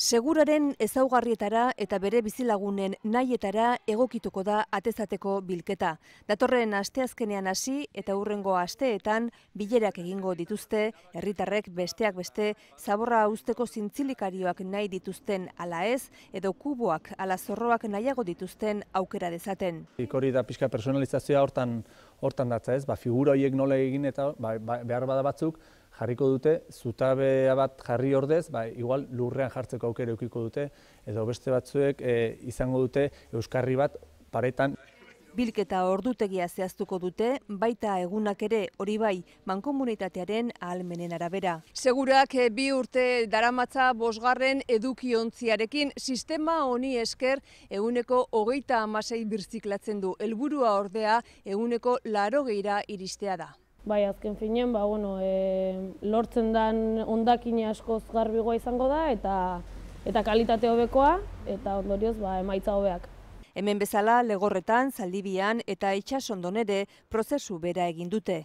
Seguraren ezaugarrietara eta bere bizilagunen nahietara egokituko da atezateko bilketa. Datorren asteazkenean hasi eta urrengo asteetan bilerak egingo dituzte, herritarrek besteak beste zaborra usteko zintzilikarioak nahi dituzten ala ez, edo kuboak ala zorroak nahiago dituzten aukera dezaten. Ikori da pixka personalizazioa hortan, hortan datza ez, ba, figura horiek nola egin eta ba, ba behar bada batzuk, jarriko dute, zutabea bat jarri ordez, ba, igual lurrean jartzeko aukera eukiko dute, edo beste batzuek e, izango dute euskarri bat paretan. Bilketa ordutegia zehaztuko dute, baita egunak ere hori bai, mankomunitatearen ahalmenen arabera. Segurak eh, bi urte daramatza bosgarren edukiontziarekin sistema honi esker eguneko hogeita amasei birziklatzen du. helburua ordea eguneko laro geira iristea da. Bai, azken finean, ba, bueno, e, lortzen dan ondakin askoz garbigoa izango da, eta eta kalitate hobekoa, eta ondorioz, ba, emaitza hobeak. Hemen bezala, legorretan, zaldibian eta itxasondon ere prozesu bera egin dute.